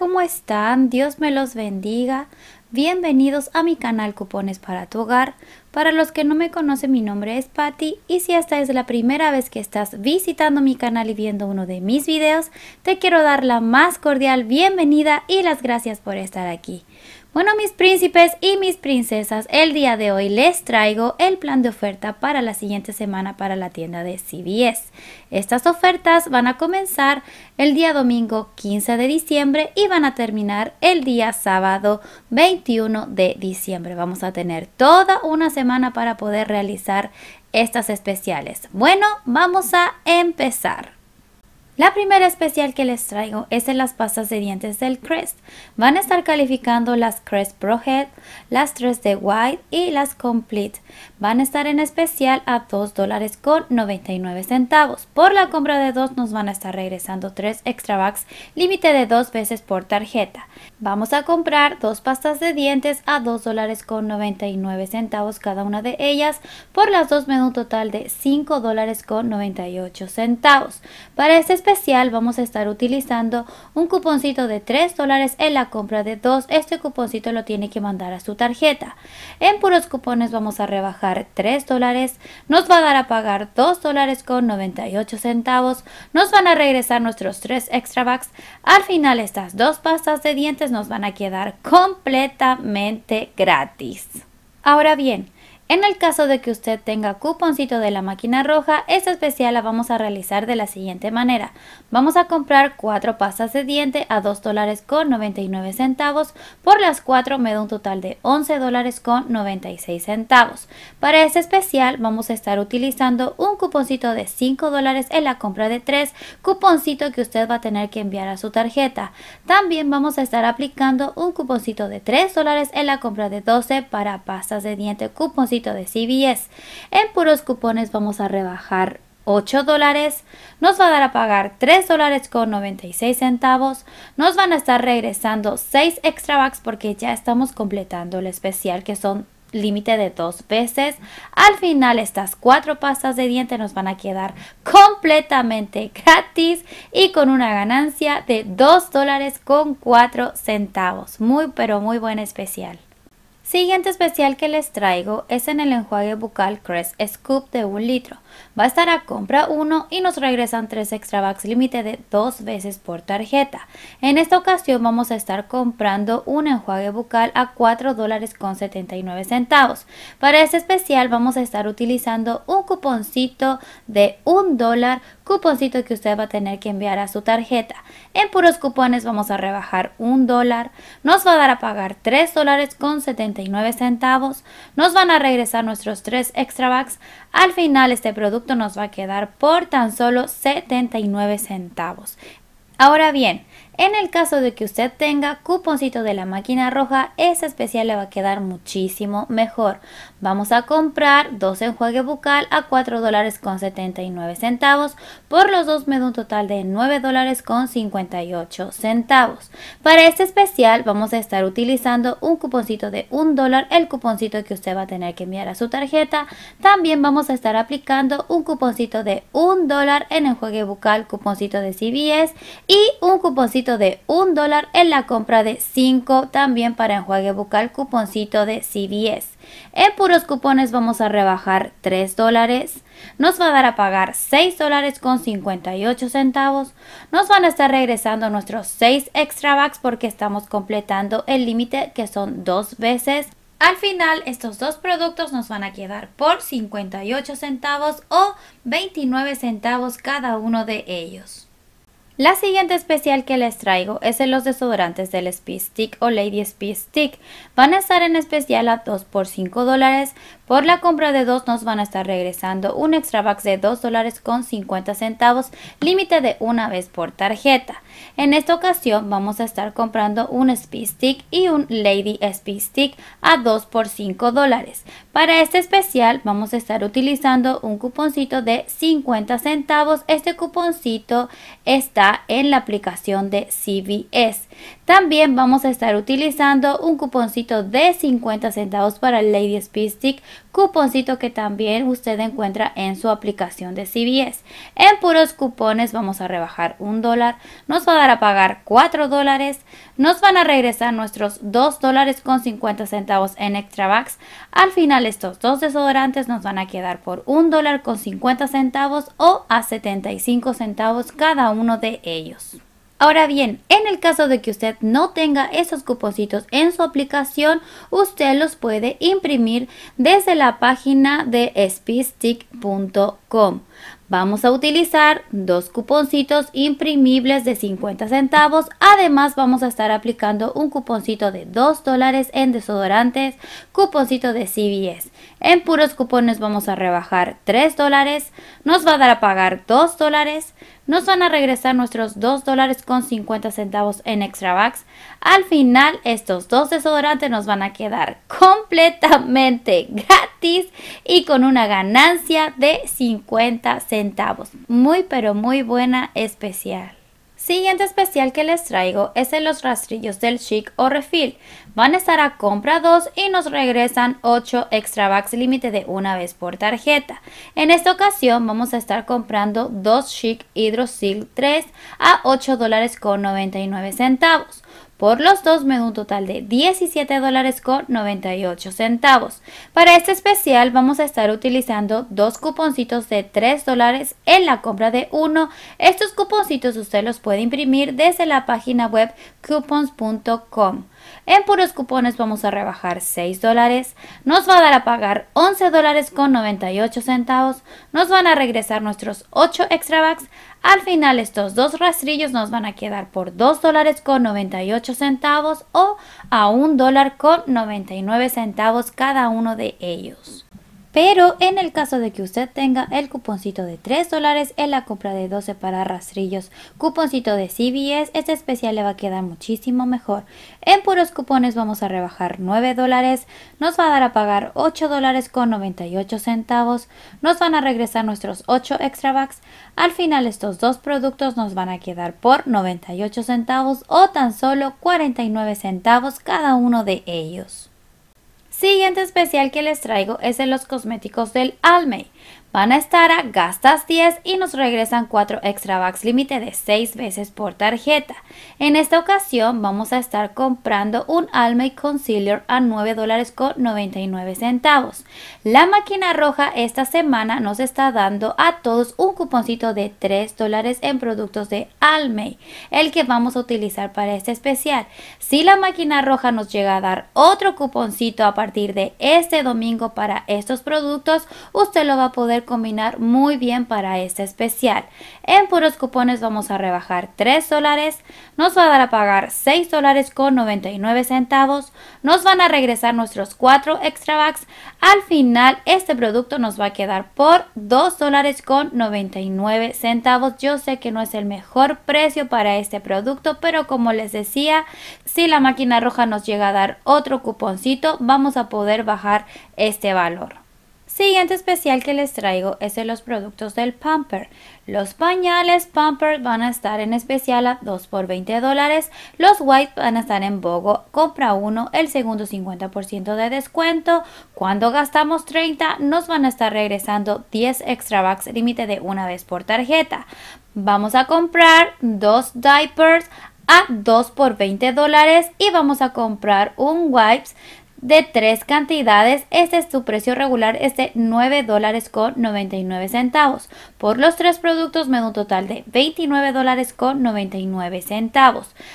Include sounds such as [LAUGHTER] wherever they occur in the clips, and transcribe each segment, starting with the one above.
¿cómo están? Dios me los bendiga. Bienvenidos a mi canal Cupones para tu Hogar. Para los que no me conocen, mi nombre es Patti y si esta es la primera vez que estás visitando mi canal y viendo uno de mis videos, te quiero dar la más cordial bienvenida y las gracias por estar aquí. Bueno, mis príncipes y mis princesas, el día de hoy les traigo el plan de oferta para la siguiente semana para la tienda de CBS. Estas ofertas van a comenzar el día domingo 15 de diciembre y van a terminar el día sábado 21 de diciembre. Vamos a tener toda una semana para poder realizar estas especiales. Bueno, vamos a empezar. La primera especial que les traigo es en las pastas de dientes del Crest. Van a estar calificando las Crest Pro Head, las 3 de White y las Complete. Van a estar en especial a $2.99. con centavos. Por la compra de dos nos van a estar regresando 3 extra bucks, límite de dos veces por tarjeta. Vamos a comprar dos pastas de dientes a $2.99 con centavos cada una de ellas. Por las dos me un total de $5.98. con centavos. Para este especial vamos a estar utilizando un cuponcito de 3 dólares en la compra de 2. Este cuponcito lo tiene que mandar a su tarjeta. En puros cupones vamos a rebajar 3 dólares. Nos va a dar a pagar 2 dólares con 98 centavos. Nos van a regresar nuestros 3 extra bucks. Al final estas dos pastas de dientes nos van a quedar completamente gratis. Ahora bien, en el caso de que usted tenga cuponcito de la máquina roja, esta especial la vamos a realizar de la siguiente manera. Vamos a comprar 4 pastas de diente a 2 dólares con 99 centavos. Por las 4 me da un total de 11 dólares con 96 centavos. Para este especial vamos a estar utilizando un cuponcito de 5 dólares en la compra de 3, cuponcito que usted va a tener que enviar a su tarjeta. También vamos a estar aplicando un cuponcito de 3 dólares en la compra de 12 para pastas de diente cuponcito de CBS. En puros cupones vamos a rebajar 8 dólares, nos va a dar a pagar 3 dólares con 96 centavos, nos van a estar regresando 6 extra bucks porque ya estamos completando el especial que son límite de dos veces. Al final estas cuatro pastas de diente nos van a quedar completamente gratis y con una ganancia de 2 dólares con 4 centavos. Muy pero muy buen especial. Siguiente especial que les traigo es en el enjuague bucal Crest Scoop de un litro. Va a estar a compra 1 y nos regresan 3 extra bags límite de 2 veces por tarjeta. En esta ocasión vamos a estar comprando un enjuague bucal a 4 dólares con 79 centavos. Para este especial vamos a estar utilizando un cuponcito de 1 dólar, cuponcito que usted va a tener que enviar a su tarjeta. En puros cupones vamos a rebajar un dólar, nos va a dar a pagar 3 dólares con 79 centavos, nos van a regresar nuestros 3 extra bucks. Al final este producto nos va a quedar por tan solo 79 centavos. Ahora bien, en el caso de que usted tenga cuponcito de la máquina roja, ese especial le va a quedar muchísimo mejor, Vamos a comprar dos enjuague bucal a 4 dólares con 79 centavos. Por los dos me da un total de 9 dólares con 58 centavos. Para este especial vamos a estar utilizando un cuponcito de 1 dólar, el cuponcito que usted va a tener que enviar a su tarjeta. También vamos a estar aplicando un cuponcito de 1 dólar en enjuague bucal, cuponcito de CBS y un cuponcito de 1 dólar en la compra de 5 también para enjuague bucal, cuponcito de CBS. En puros cupones vamos a rebajar 3 dólares. Nos va a dar a pagar 6 dólares con 58 centavos. Nos van a estar regresando nuestros 6 extra bucks porque estamos completando el límite que son dos veces. Al final estos dos productos nos van a quedar por 58 centavos o 29 centavos cada uno de ellos. La siguiente especial que les traigo es en los desodorantes del Speed Stick o Lady Speed Stick. Van a estar en especial a 2 por 5 dólares. Por la compra de dos nos van a estar regresando un extra box de 2 dólares con 50 centavos, límite de una vez por tarjeta. En esta ocasión vamos a estar comprando un Speed Stick y un Lady Speed Stick a 2 por 5 dólares. Para este especial vamos a estar utilizando un cuponcito de 50 centavos. Este cuponcito está en la aplicación de CVS. También vamos a estar utilizando un cuponcito de 50 centavos para el Lady Speed Stick, cuponcito que también usted encuentra en su aplicación de CBS. En puros cupones vamos a rebajar un dólar, nos va a dar a pagar 4 dólares, nos van a regresar nuestros 2 dólares con 50 centavos en extra bucks. Al final estos dos desodorantes nos van a quedar por 1 dólar con 50 centavos o a 75 centavos cada uno de ellos. Ahora bien, en el caso de que usted no tenga esos cuponcitos en su aplicación, usted los puede imprimir desde la página de speedstick.com. Vamos a utilizar dos cuponcitos imprimibles de 50 centavos. Además vamos a estar aplicando un cuponcito de 2 dólares en desodorantes, cuponcito de CVS. En puros cupones vamos a rebajar 3 dólares, nos va a dar a pagar 2 dólares nos van a regresar nuestros 2 dólares con 50 centavos en extra bucks. Al final, estos dos desodorantes nos van a quedar completamente gratis y con una ganancia de 50 centavos. Muy pero muy buena especial siguiente especial que les traigo es en los rastrillos del chic o refill. Van a estar a compra 2 y nos regresan 8 extra bucks límite de una vez por tarjeta. En esta ocasión vamos a estar comprando 2 chic hidrosil 3 a 8 dólares con 99 centavos. Por los dos me da un total de 17 dólares con centavos. Para este especial vamos a estar utilizando dos cuponcitos de 3 dólares en la compra de uno. Estos cuponcitos usted los puede imprimir desde la página web coupons.com. En puros cupones vamos a rebajar 6 dólares, nos va a dar a pagar 11 dólares con 98 centavos, nos van a regresar nuestros 8 extra bucks, al final estos dos rastrillos nos van a quedar por 2 dólares con 98 centavos o a 1 dólar con 99 centavos cada uno de ellos. Pero en el caso de que usted tenga el cuponcito de 3 dólares en la compra de 12 para rastrillos, cuponcito de CBS, este especial le va a quedar muchísimo mejor. En puros cupones vamos a rebajar 9 dólares, nos va a dar a pagar 8 dólares con 98 centavos, nos van a regresar nuestros 8 extra bucks. Al final estos dos productos nos van a quedar por 98 centavos o tan solo 49 centavos cada uno de ellos. Siguiente especial que les traigo es en los cosméticos del Almay. Van a estar a gastas 10 y nos regresan 4 extra bucks límite de 6 veces por tarjeta. En esta ocasión vamos a estar comprando un Almay Concealer a 9 dólares con 99 centavos. La máquina roja esta semana nos está dando a todos un cuponcito de 3 dólares en productos de Almay, el que vamos a utilizar para este especial. Si la máquina roja nos llega a dar otro cuponcito a partir de este domingo para estos productos, usted lo va a poder combinar muy bien para este especial. En puros cupones vamos a rebajar 3 dólares, nos va a dar a pagar 6 dólares con 99 centavos, nos van a regresar nuestros 4 extra bucks. Al final este producto nos va a quedar por 2 dólares con 99 centavos. Yo sé que no es el mejor precio para este producto, pero como les decía, si la máquina roja nos llega a dar otro cuponcito, vamos a poder bajar este valor. Siguiente especial que les traigo es de los productos del Pamper. Los pañales Pamper van a estar en especial a 2 por 20 dólares. Los wipes van a estar en Bogo. Compra uno, el segundo 50% de descuento. Cuando gastamos 30 nos van a estar regresando 10 extra bucks límite de una vez por tarjeta. Vamos a comprar dos diapers a 2 por 20 dólares y vamos a comprar un wipes de tres cantidades. Este es su precio regular, es de 9 dólares con 99 centavos. Por los tres productos me da un total de 29 con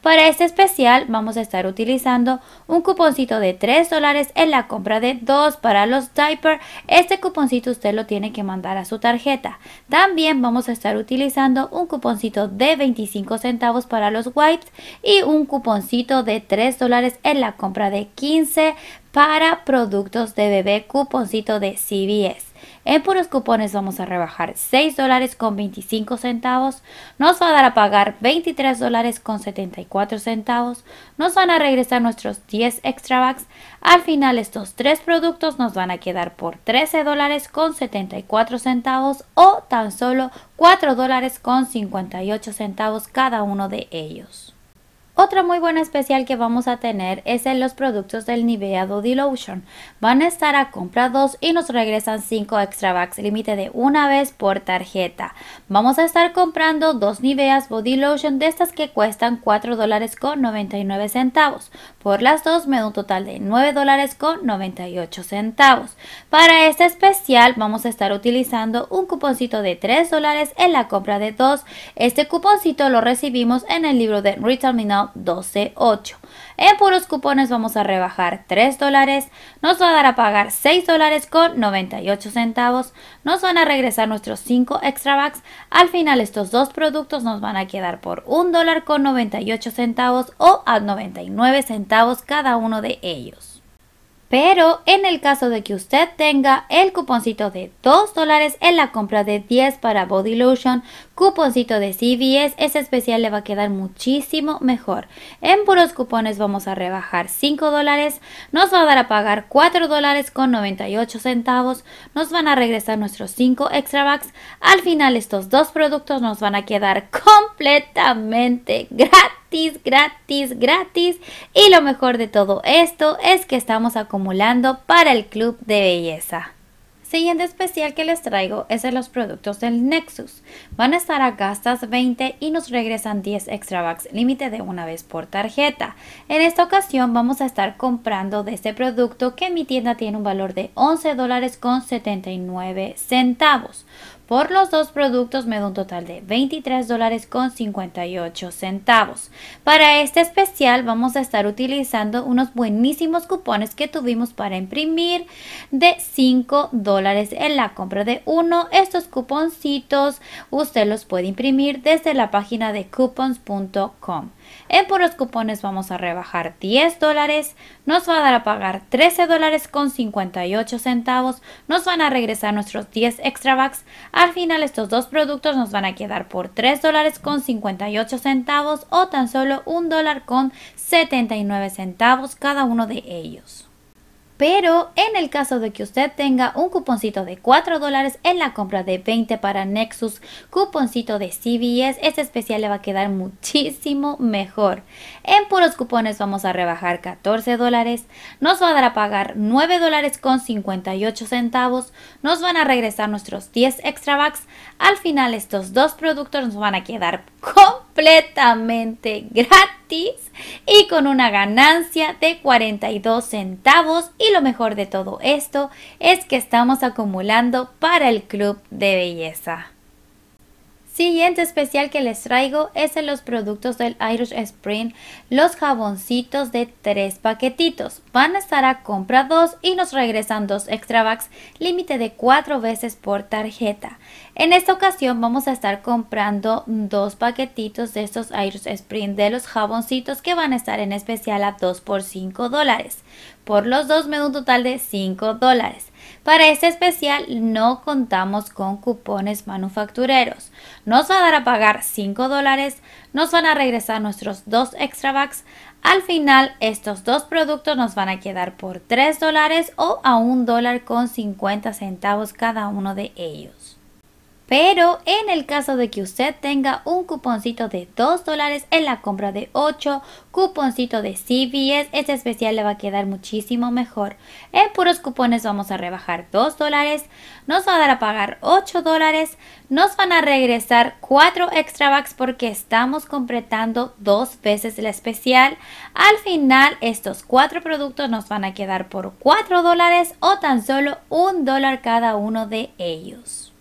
Para este especial vamos a estar utilizando un cuponcito de 3 en la compra de 2 para los diapers. Este cuponcito usted lo tiene que mandar a su tarjeta. También vamos a estar utilizando un cuponcito de 25 centavos para los wipes y un cuponcito de 3 dólares en la compra de 15 para productos de bebé cuponcito de CBS. En puros cupones vamos a rebajar 6 dólares con 25 centavos. Nos va a dar a pagar 23 dólares con 74 centavos. Nos van a regresar nuestros 10 extra bucks. Al final estos tres productos nos van a quedar por 13 dólares con 74 centavos o tan solo 4 dólares con 58 centavos cada uno de ellos. Otra muy buena especial que vamos a tener es en los productos del Nivea Body Lotion. Van a estar a compra 2 y nos regresan 5 extra bags límite de una vez por tarjeta. Vamos a estar comprando dos Niveas Body Lotion de estas que cuestan 4 dólares con 99 centavos. Por las dos me da un total de 9 dólares con 98 centavos. Para este especial vamos a estar utilizando un cuponcito de 3 dólares en la compra de dos. Este cuponcito lo recibimos en el libro de Retail 12.8 En puros cupones vamos a rebajar 3 dólares, nos va a dar a pagar 6 dólares con 98 centavos, nos van a regresar nuestros 5 extra bucks, al final estos dos productos nos van a quedar por 1 dólar con 98 centavos o a 99 centavos cada uno de ellos. Pero en el caso de que usted tenga el cuponcito de 2 dólares en la compra de 10 para Body Lotion, cuponcito de CVS, ese especial le va a quedar muchísimo mejor. En puros cupones vamos a rebajar 5 dólares, nos va a dar a pagar 4 dólares con 98 centavos, nos van a regresar nuestros 5 extra bucks. Al final estos dos productos nos van a quedar completamente gratis, gratis, gratis. Y lo mejor de todo esto es que estamos acumulando para el club de belleza. Siguiente especial que les traigo es de los productos del Nexus. Van a estar a gastas 20 y nos regresan 10 extra bucks límite de una vez por tarjeta. En esta ocasión vamos a estar comprando de este producto que en mi tienda tiene un valor de 11 dólares con 79 centavos. Por los dos productos me da un total de 23 dólares con 58 centavos. Para este especial vamos a estar utilizando unos buenísimos cupones que tuvimos para imprimir de 5 dólares en la compra de uno. Estos cuponcitos usted los puede imprimir desde la página de coupons.com. En puros cupones vamos a rebajar 10 dólares, nos va a dar a pagar 13 dólares con 58 centavos, nos van a regresar nuestros 10 extra bucks. Al final estos dos productos nos van a quedar por 3 dólares con 58 centavos o tan solo 1 dólar con 79 centavos cada uno de ellos. Pero en el caso de que usted tenga un cuponcito de 4 dólares en la compra de 20 para Nexus, cuponcito de CVS, este especial le va a quedar muchísimo mejor. En puros cupones vamos a rebajar 14 dólares, nos va a dar a pagar 9 dólares con 58 centavos, nos van a regresar nuestros 10 extra bucks. Al final estos dos productos nos van a quedar [LAUGHS] con completamente gratis y con una ganancia de 42 centavos y lo mejor de todo esto es que estamos acumulando para el club de belleza. Siguiente especial que les traigo es en los productos del Irish Spring, los jaboncitos de tres paquetitos. Van a estar a compra dos y nos regresan dos extra bags, límite de cuatro veces por tarjeta. En esta ocasión vamos a estar comprando dos paquetitos de estos Irish Spring de los jaboncitos que van a estar en especial a 2 por 5 dólares. Por los dos me da un total de 5 dólares. Para este especial no contamos con cupones manufactureros. Nos van a dar a pagar 5 dólares, nos van a regresar nuestros dos extra bucks. Al final estos dos productos nos van a quedar por 3 dólares o a 1 dólar con 50 centavos cada uno de ellos. Pero en el caso de que usted tenga un cuponcito de 2 dólares en la compra de 8, cuponcito de CVS, este especial le va a quedar muchísimo mejor. En puros cupones vamos a rebajar 2 dólares, nos va a dar a pagar 8 dólares, nos van a regresar 4 extra bucks porque estamos completando dos veces el especial. Al final estos 4 productos nos van a quedar por 4 dólares o tan solo 1 dólar cada uno de ellos.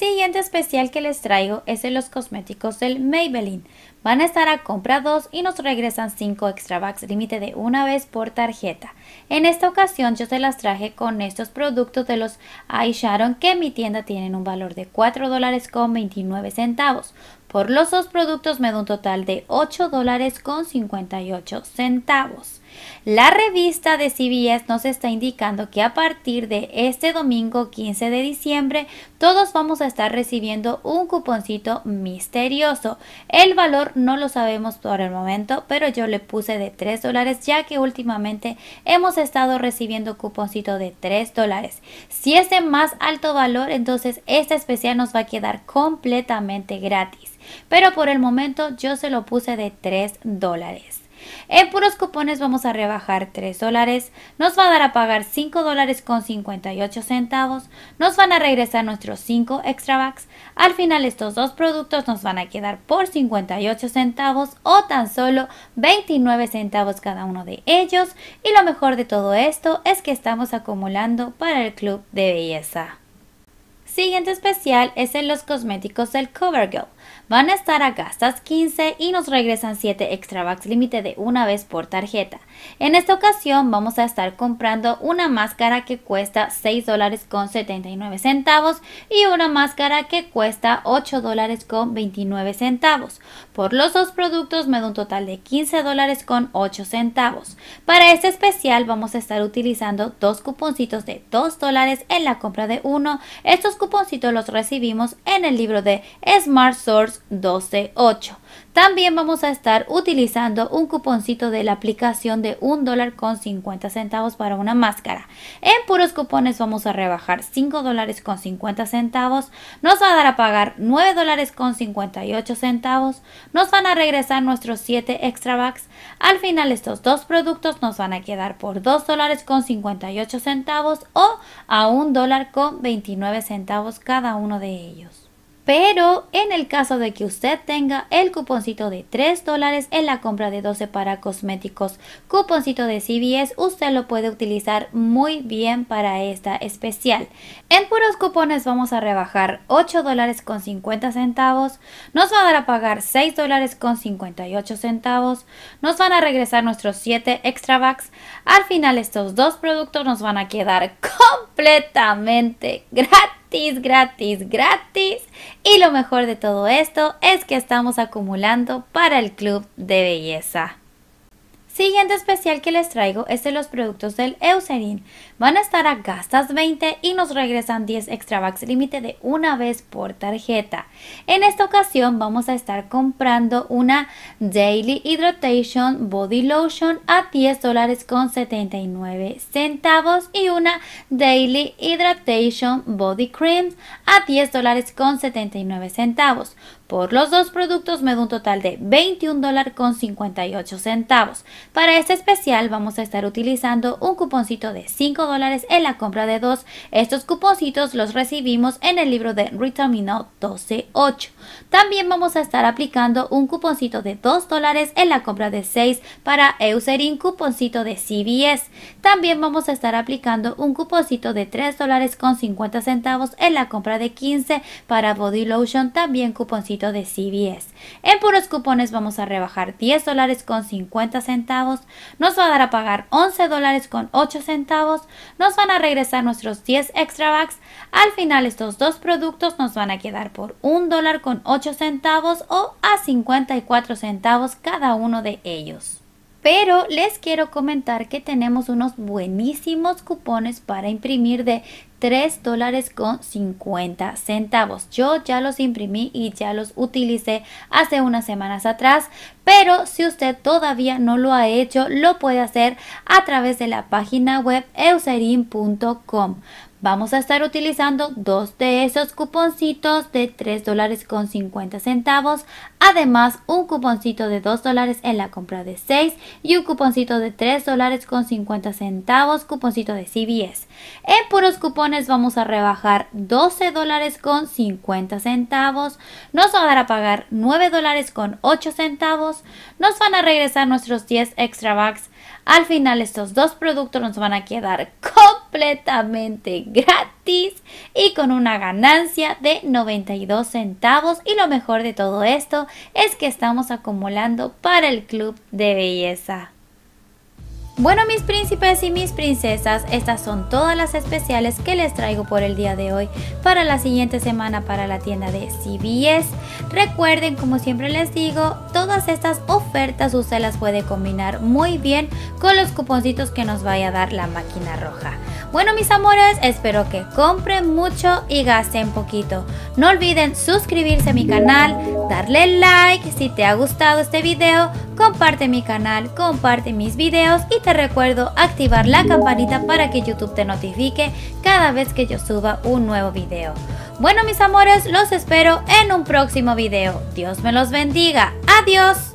Siguiente especial que les traigo es de los cosméticos del Maybelline. Van a estar a compra 2 y nos regresan 5 extra bags límite de una vez por tarjeta. En esta ocasión yo se las traje con estos productos de los eyeshadow que en mi tienda tienen un valor de 4 dólares con 29 centavos. Por los dos productos me da un total de 8 dólares con 58 centavos. La revista de CBS nos está indicando que a partir de este domingo 15 de diciembre todos vamos a estar recibiendo un cuponcito misterioso. El valor no lo sabemos por el momento, pero yo le puse de 3 dólares ya que últimamente hemos estado recibiendo cuponcito de 3 dólares. Si es de más alto valor, entonces esta especial nos va a quedar completamente gratis. Pero por el momento yo se lo puse de 3 dólares. En puros cupones vamos a rebajar 3 dólares, nos va a dar a pagar 5 dólares con 58 centavos, nos van a regresar nuestros 5 extra bucks. Al final estos dos productos nos van a quedar por 58 centavos o tan solo 29 centavos cada uno de ellos. Y lo mejor de todo esto es que estamos acumulando para el club de belleza. Siguiente especial es en los cosméticos del CoverGirl. Van a estar a gastas 15 y nos regresan 7 extra bucks límite de una vez por tarjeta. En esta ocasión vamos a estar comprando una máscara que cuesta 6 dólares con 79 centavos y una máscara que cuesta 8 dólares con 29 centavos. Por los dos productos me da un total de 15 dólares con 8 centavos. Para este especial vamos a estar utilizando dos cuponcitos de 2 dólares en la compra de uno. Estos cuponcitos los recibimos en el libro de Smart 12.8. También vamos a estar utilizando un cuponcito de la aplicación de un dólar con 50 centavos para una máscara. En puros cupones vamos a rebajar $5.50 dólares con 50 centavos. Nos va a dar a pagar $9.58 dólares con 58 centavos. Nos van a regresar nuestros 7 extra bucks. Al final estos dos productos nos van a quedar por $2.58 dólares con 58 centavos o a $1.29 dólar con 29 centavos cada uno de ellos. Pero en el caso de que usted tenga el cuponcito de 3 dólares en la compra de 12 para cosméticos, cuponcito de CVS, usted lo puede utilizar muy bien para esta especial. En puros cupones vamos a rebajar 8 dólares con 50 centavos, nos van a dar a pagar 6 dólares con 58 centavos, nos van a regresar nuestros 7 extra bucks. Al final estos dos productos nos van a quedar [LAUGHS] completamente gratis gratis, gratis, gratis. Y lo mejor de todo esto es que estamos acumulando para el club de belleza. Siguiente especial que les traigo es de los productos del Eucerin. Van a estar a gastas 20 y nos regresan 10 extra bucks límite de una vez por tarjeta. En esta ocasión vamos a estar comprando una Daily Hydration Body Lotion a 10 dólares con 79 centavos y una Daily Hydration Body Cream a 10 dólares con 79 centavos. Por los dos productos me da un total de $21.58. centavos. Para este especial vamos a estar utilizando un cuponcito de 5 en la compra de dos. Estos cuponcitos los recibimos en el libro de Ritamino 128. También vamos a estar aplicando un cuponcito de 2 en la compra de 6 para Eucerin cuponcito de CBS. También vamos a estar aplicando un cuponcito de $3.50 en la compra de 15 para Body Lotion también cuponcito de CBS. En puros cupones vamos a rebajar 10 dólares con 50 centavos, nos va a dar a pagar 11 dólares con 8 centavos, nos van a regresar nuestros 10 extra bucks, al final estos dos productos nos van a quedar por 1 dólar con 8 centavos o a 54 centavos cada uno de ellos. Pero les quiero comentar que tenemos unos buenísimos cupones para imprimir de 3 dólares con 50 centavos. Yo ya los imprimí y ya los utilicé hace unas semanas atrás, pero si usted todavía no lo ha hecho, lo puede hacer a través de la página web euserin.com. Vamos a estar utilizando dos de esos cuponcitos de 3 dólares con 50 centavos. Además, un cuponcito de 2 dólares en la compra de 6 y un cuponcito de 3 dólares con 50 centavos, cuponcito de CBS. En puros cupones vamos a rebajar 12 dólares con 50 centavos. Nos va a dar a pagar 9 dólares con 8 centavos. Nos van a regresar nuestros 10 extra bucks. Al final estos dos productos nos van a quedar con completamente gratis y con una ganancia de 92 centavos. Y lo mejor de todo esto es que estamos acumulando para el club de belleza. Bueno mis príncipes y mis princesas, estas son todas las especiales que les traigo por el día de hoy para la siguiente semana para la tienda de CBS. Recuerden, como siempre les digo, todas estas ofertas usted las puede combinar muy bien con los cuponcitos que nos vaya a dar la máquina roja. Bueno mis amores, espero que compren mucho y gasten poquito. No olviden suscribirse a mi canal, darle like si te ha gustado este video, comparte mi canal, comparte mis videos y también recuerdo activar la campanita para que YouTube te notifique cada vez que yo suba un nuevo video. Bueno mis amores, los espero en un próximo video. Dios me los bendiga. Adiós.